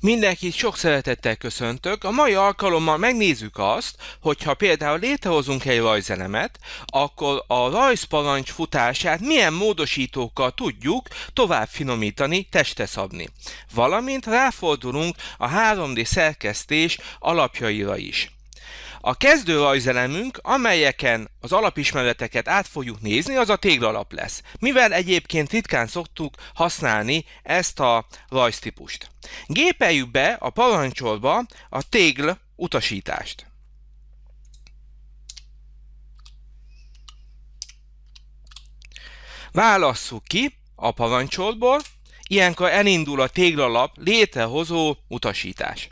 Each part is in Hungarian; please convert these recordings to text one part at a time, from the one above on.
Mindenkit sok szeretettel köszöntök. A mai alkalommal megnézzük azt, hogyha például létrehozunk egy rajzelemet, akkor a rajzparancs futását milyen módosítókkal tudjuk tovább finomítani, teste szabni. Valamint ráfordulunk a 3D szerkesztés alapjaira is. A kezdő rajzelemünk, amelyeken az alapismereteket át fogjuk nézni, az a téglalap lesz, mivel egyébként ritkán szoktuk használni ezt a rajztípust. Gépeljük be a parancsolba a tégl utasítást. Válasszuk ki a parancsolból, ilyenkor elindul a téglalap létrehozó utasítás.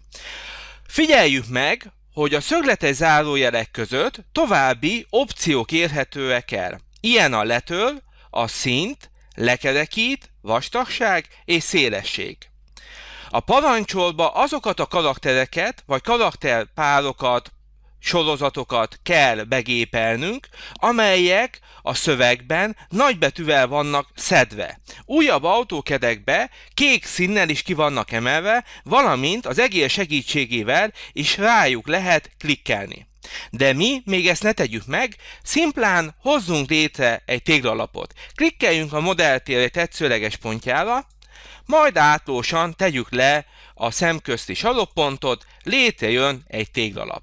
Figyeljük meg hogy a szögletes zárójelek között további opciók érhetőek el. Ilyen a letöl, a szint, lekerekít, vastagság és szélesség. A parancsolba azokat a karaktereket vagy karakterpárokat sorozatokat kell begépelnünk, amelyek a szövegben nagybetűvel vannak szedve. Újabb autókedekbe kék színnel is ki vannak emelve, valamint az egér segítségével is rájuk lehet klikkelni. De mi még ezt ne tegyük meg, szimplán hozzunk létre egy téglalapot. Klikkeljünk a modelltérre tetszőleges pontjára, majd átlósan tegyük le a szemközti saloppontot, létrejön egy téglalap.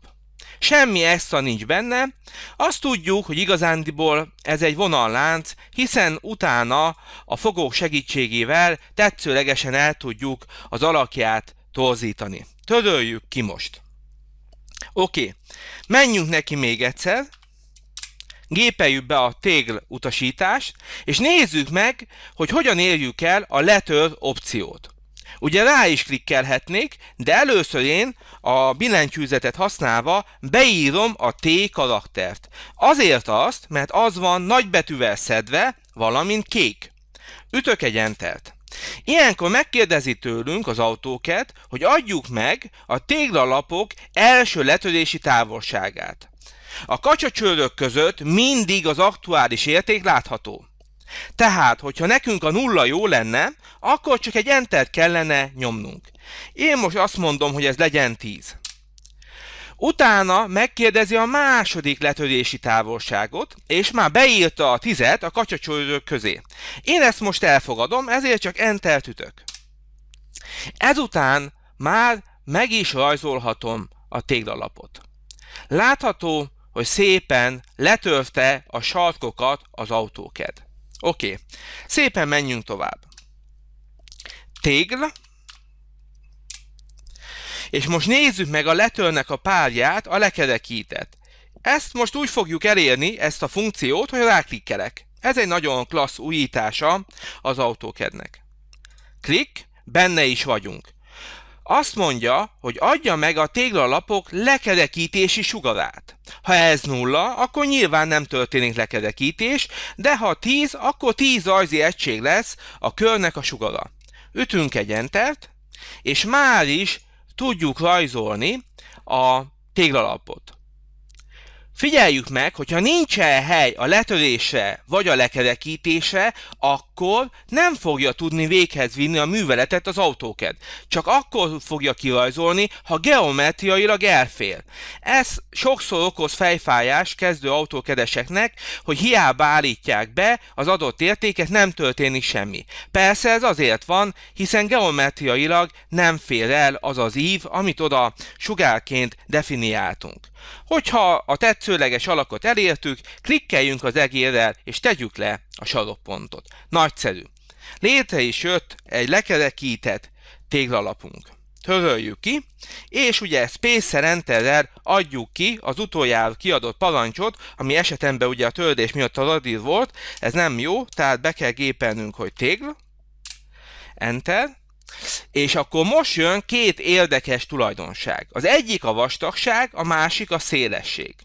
Semmi extra nincs benne. Azt tudjuk, hogy igazándiból ez egy vonallánc, hiszen utána a fogók segítségével tetszőlegesen el tudjuk az alakját torzítani. Töröljük ki most. Oké, okay. menjünk neki még egyszer, gépeljük be a tégl utasítást, és nézzük meg, hogy hogyan érjük el a letör opciót. Ugye rá is klikkelhetnék, de először én a billentyűzetet használva beírom a T karaktert. Azért azt, mert az van nagybetűvel szedve, valamint kék. Ütök egy entert. Ilyenkor megkérdezi tőlünk az autóket, hogy adjuk meg a téglalapok első letörési távolságát. A kacsacsőrök között mindig az aktuális érték látható. Tehát, hogyha nekünk a nulla jó lenne, akkor csak egy entert kellene nyomnunk. Én most azt mondom, hogy ez legyen 10. Utána megkérdezi a második letörési távolságot, és már beírta a tizet a kacsacsőrök közé. Én ezt most elfogadom, ezért csak entert ütök. Ezután már meg is rajzolhatom a téglalapot. Látható, hogy szépen letörte a sarkokat az autóked. Oké, okay. szépen menjünk tovább. Tégl. És most nézzük meg a letölnek a párját, a lekedekített. Ezt most úgy fogjuk elérni, ezt a funkciót, hogy ráklikkelek. Ez egy nagyon klassz újítása az autókednek. Klik, benne is vagyunk. Azt mondja, hogy adja meg a téglalapok lekerekítési sugarát. Ha ez nulla, akkor nyilván nem történik lekerekítés, de ha 10, akkor 10 rajzi egység lesz a körnek a sugara. Ütünk egy entert, és már is tudjuk rajzolni a téglalapot. Figyeljük meg, hogyha -e hely a letörése vagy a lekerekítése, akkor nem fogja tudni véghez vinni a műveletet az autóked. Csak akkor fogja kirajzolni, ha geometriailag elfér. Ez sokszor okoz fejfájás kezdő autókedeseknek, hogy hiába állítják be az adott értéket, nem történik semmi. Persze ez azért van, hiszen geometriailag nem fér el az az ív, amit oda sugárként definiáltunk. Hogyha a tetsző tetszőleges alakot elértük, klikkeljünk az egérrel és tegyük le a sarokpontot. Nagyszerű. Létre is jött egy lekerekített téglalapunk. Töröljük ki, és ugye Spacer Enterrel adjuk ki az utoljára kiadott parancsot, ami esetemben ugye a töldés miatt a radír volt, ez nem jó, tehát be kell gépelnünk, hogy tégla, Enter, és akkor most jön két érdekes tulajdonság. Az egyik a vastagság, a másik a szélesség.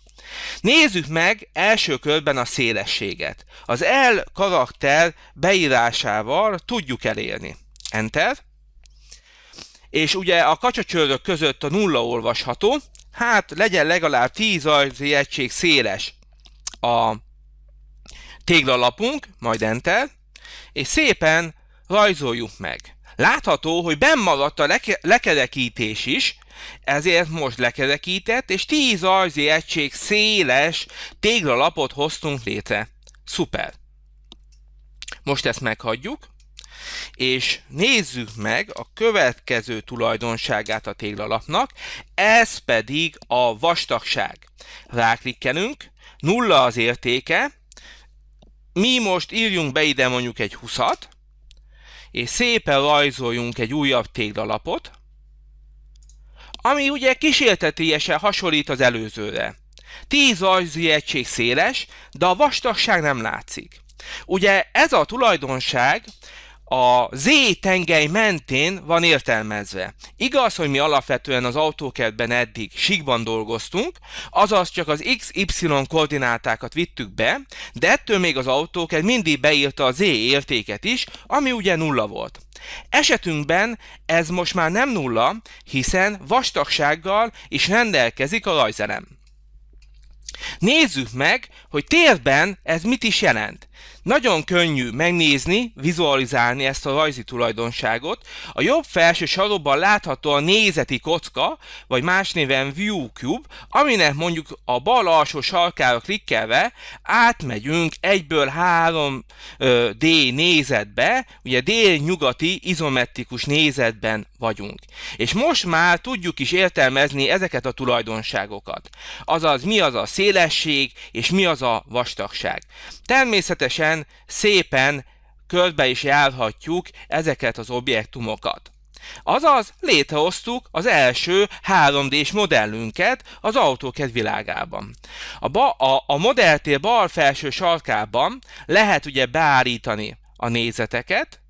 Nézzük meg első körben a szélességet. Az L karakter beírásával tudjuk elérni. Enter. És ugye a kacsacsörök között a nulla olvasható, hát legyen legalább 10 ajzi egység széles a téglalapunk, majd Enter, és szépen rajzoljuk meg. Látható, hogy benn maradt a leke lekerekítés is, ezért most lekerekített és 10 arzi egység széles téglalapot hoztunk létre. Szuper! Most ezt meghagyjuk, és nézzük meg a következő tulajdonságát a téglalapnak, ez pedig a vastagság. Ráklikkelünk, nulla az értéke, mi most írjunk be ide mondjuk egy 20-at, és szépen rajzoljunk egy újabb téglalapot, ami ugye kísértetiesen hasonlít az előzőre. Tíz rajzi egység széles, de a vastagság nem látszik. Ugye ez a tulajdonság a Z tengely mentén van értelmezve. Igaz, hogy mi alapvetően az autókertben eddig síkban dolgoztunk, azaz csak az XY koordinátákat vittük be, de ettől még az autókert mindig beírta a Z értéket is, ami ugye nulla volt. Esetünkben ez most már nem nulla, hiszen vastagsággal is rendelkezik a rajzelem. Nézzük meg, hogy térben ez mit is jelent. Nagyon könnyű megnézni, vizualizálni ezt a rajzi tulajdonságot. A jobb felső sarokban látható a nézeti kocka, vagy más néven view cube, aminek mondjuk a bal alsó sarkára klikkelve átmegyünk egyből 3D nézetbe, ugye dél-nyugati izometrikus nézetben vagyunk. És most már tudjuk is értelmezni ezeket a tulajdonságokat. Azaz mi az a szélesség, és mi az a vastagság. Természetesen ilyen szépen körbe is járhatjuk ezeket az objektumokat. Azaz létrehoztuk az első 3D-s modellünket az AutoCAD világában. A, ba, a, a modelltér bal felső sarkában lehet ugye beállítani a nézeteket,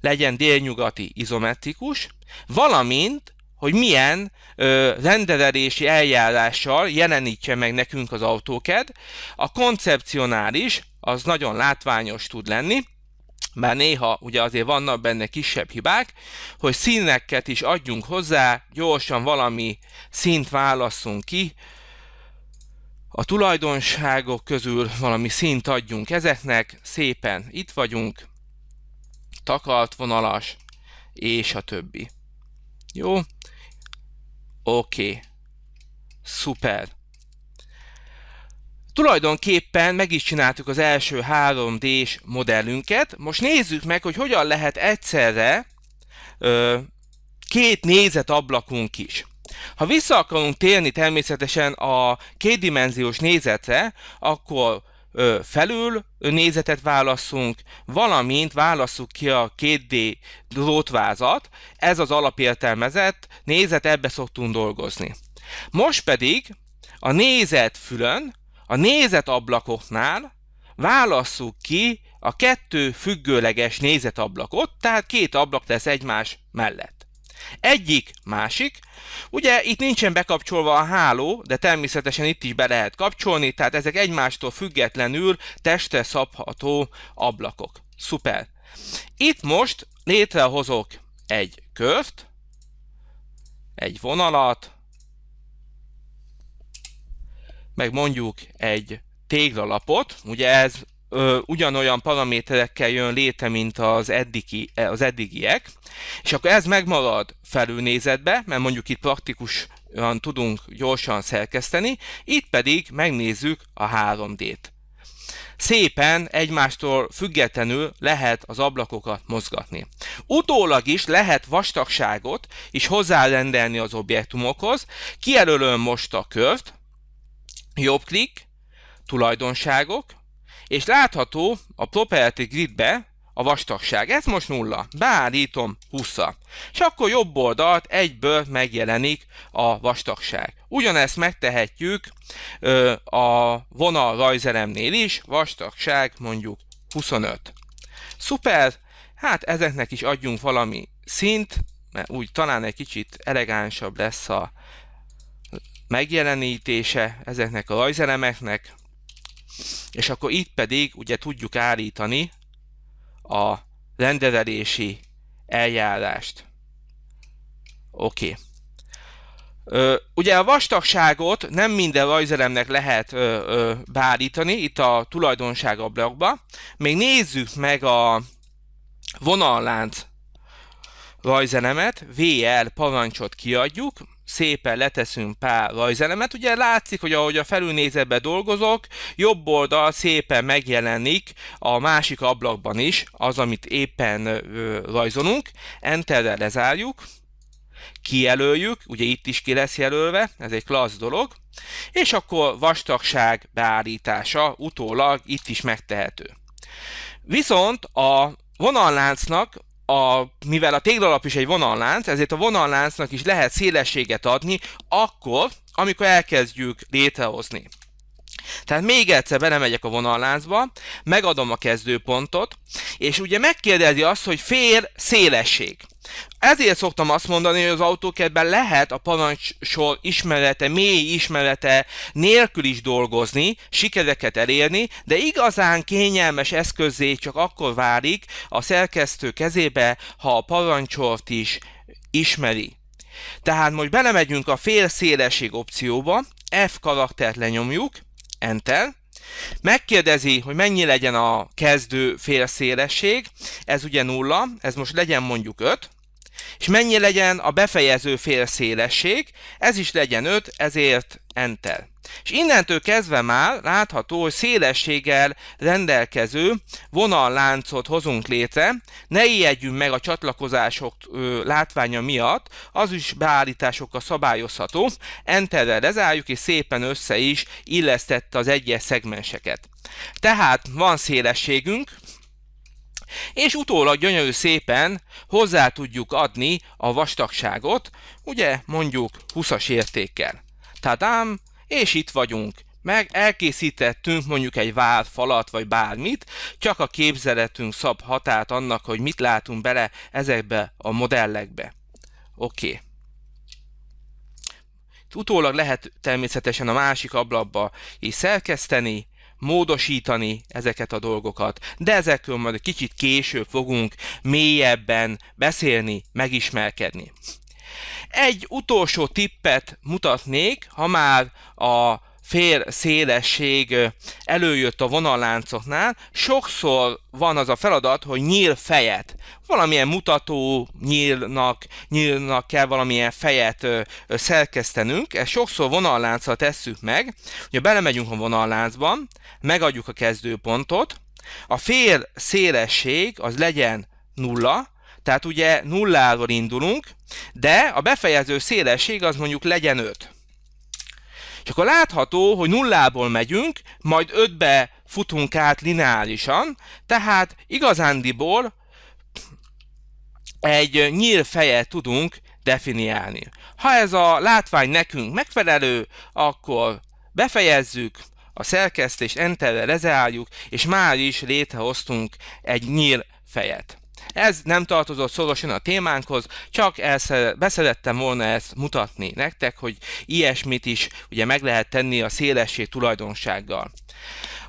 legyen délnyugati izometrikus, valamint hogy milyen ö, rendelési eljárással jelenítse meg nekünk az autóked. A koncepcionális az nagyon látványos tud lenni, már néha ugye azért vannak benne kisebb hibák, hogy színeket is adjunk hozzá, gyorsan valami színt válasszunk ki, a tulajdonságok közül valami színt adjunk ezeknek, szépen itt vagyunk, takart vonalas, és a többi. Jó? Oké. Okay. Szuper. Tulajdonképpen meg is csináltuk az első 3D-s modellünket. Most nézzük meg, hogy hogyan lehet egyszerre ö, két ablakunk is. Ha vissza akarunk térni természetesen a kétdimenziós nézetre, akkor felül nézetet válaszunk, valamint válasszuk ki a 2D drótvázat, ez az alapértelmezett nézet, ebbe szoktunk dolgozni. Most pedig a nézet fülön, a nézet ablakoknál válasszuk ki a kettő függőleges nézetablakot, tehát két ablak lesz egymás mellett. Egyik, másik. Ugye itt nincsen bekapcsolva a háló, de természetesen itt is be lehet kapcsolni, tehát ezek egymástól függetlenül testre szabható ablakok. Szuper! Itt most létrehozok egy kört, egy vonalat, meg mondjuk egy téglalapot, ugye ez ö, ugyanolyan paraméterekkel jön léte, mint az, eddigi, az eddigiek, és akkor ez megmarad felülnézetbe, mert mondjuk itt praktikusan tudunk gyorsan szerkeszteni, itt pedig megnézzük a 3D-t. Szépen egymástól függetlenül lehet az ablakokat mozgatni. Utólag is lehet vastagságot is hozzárendelni az objektumokhoz. Kijelölöm most a kört, jobb klik, tulajdonságok, és látható a property gridbe a vastagság. Ez most nulla. Beállítom 20 És akkor jobb oldalt egyből megjelenik a vastagság. Ugyanezt megtehetjük ö, a vonal rajzelemnél is, vastagság mondjuk 25. Szuper, hát ezeknek is adjunk valami szint, mert úgy talán egy kicsit elegánsabb lesz a megjelenítése ezeknek a rajzelemeknek. És akkor itt pedig ugye tudjuk állítani a rendelési eljárást. Oké. Okay. ugye a vastagságot nem minden rajzelemnek lehet ö, ö, beállítani itt a tulajdonság ablakba. Még nézzük meg a vonallánc rajzelemet, VL parancsot kiadjuk, szépen leteszünk pár rajzelemet. Ugye látszik, hogy ahogy a felülnézetbe dolgozok, jobb oldal szépen megjelenik a másik ablakban is az, amit éppen rajzolunk. Enterrel lezárjuk, kijelöljük, ugye itt is ki lesz jelölve, ez egy klassz dolog, és akkor vastagság beállítása utólag itt is megtehető. Viszont a vonalláncnak a, mivel a téglalap is egy vonallánc, ezért a vonalláncnak is lehet szélességet adni, akkor, amikor elkezdjük létrehozni. Tehát még egyszer belemegyek a vonalláncba, megadom a kezdőpontot, és ugye megkérdezi azt, hogy fér szélesség ezért szoktam azt mondani, hogy az autókedben lehet a parancsor ismerete, mély ismerete nélkül is dolgozni, sikereket elérni, de igazán kényelmes eszközé csak akkor válik a szerkesztő kezébe, ha a parancsort is ismeri. Tehát most belemegyünk a szélesség opcióba, F karaktert lenyomjuk, Enter, Megkérdezi, hogy mennyi legyen a kezdő félszélesség, ez ugye nulla, ez most legyen mondjuk 5, és mennyi legyen a befejező fél szélesség, ez is legyen 5, ezért Enter. És innentől kezdve már látható, hogy szélességgel rendelkező vonalláncot hozunk létre. Ne ijedjünk meg a csatlakozások ö, látványa miatt, az is beállításokkal szabályozható. Enterrel lezárjuk, és szépen össze is illesztette az egyes szegmenseket. Tehát van szélességünk, és utólag gyönyörű szépen hozzá tudjuk adni a vastagságot, ugye mondjuk 20-as értékkel. Tadám, és itt vagyunk. Meg elkészítettünk mondjuk egy vált falat, vagy bármit, csak a képzeletünk szab hatát annak, hogy mit látunk bele ezekbe a modellekbe. Oké. Okay. Utólag lehet természetesen a másik ablakba is szerkeszteni, módosítani ezeket a dolgokat. De ezekről majd kicsit később fogunk mélyebben beszélni, megismerkedni. Egy utolsó tippet mutatnék, ha már a fél szélesség előjött a vonalláncoknál, sokszor van az a feladat, hogy nyíl fejet. Valamilyen mutató nyílnak, nyílnak kell valamilyen fejet szerkesztenünk, ezt sokszor vonalláncra tesszük meg, ugye belemegyünk a vonalláncban, megadjuk a kezdőpontot, a fél szélesség az legyen nulla, tehát ugye nulláról indulunk, de a befejező szélesség az mondjuk legyen 5. És akkor látható, hogy nullából megyünk, majd ötbe futunk át lineárisan, tehát igazándiból egy nyíl fejet tudunk definiálni. Ha ez a látvány nekünk megfelelő, akkor befejezzük, a szerkesztést enterre lezeálljuk, és már is létrehoztunk egy nyíl fejet. Ez nem tartozott szorosan a témánkhoz, csak el beszerettem volna ezt mutatni nektek, hogy ilyesmit is ugye meg lehet tenni a szélesség tulajdonsággal.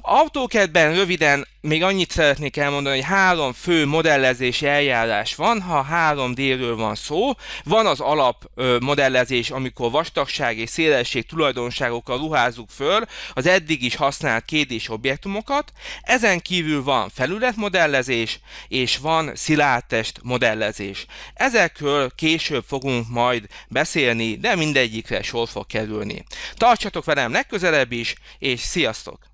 Autókedben röviden még annyit szeretnék elmondani, hogy három fő modellezési eljárás van, ha 3D-ről van szó. Van az alap ö, modellezés, amikor vastagság és szélesség tulajdonságokkal ruházzuk föl az eddig is használt kédés objektumokat. Ezen kívül van felületmodellezés és van szilárdtest modellezés. Ezekről később fogunk majd beszélni, de mindegyikre sor fog kerülni. Tartsatok velem legközelebb is, és sziasztok!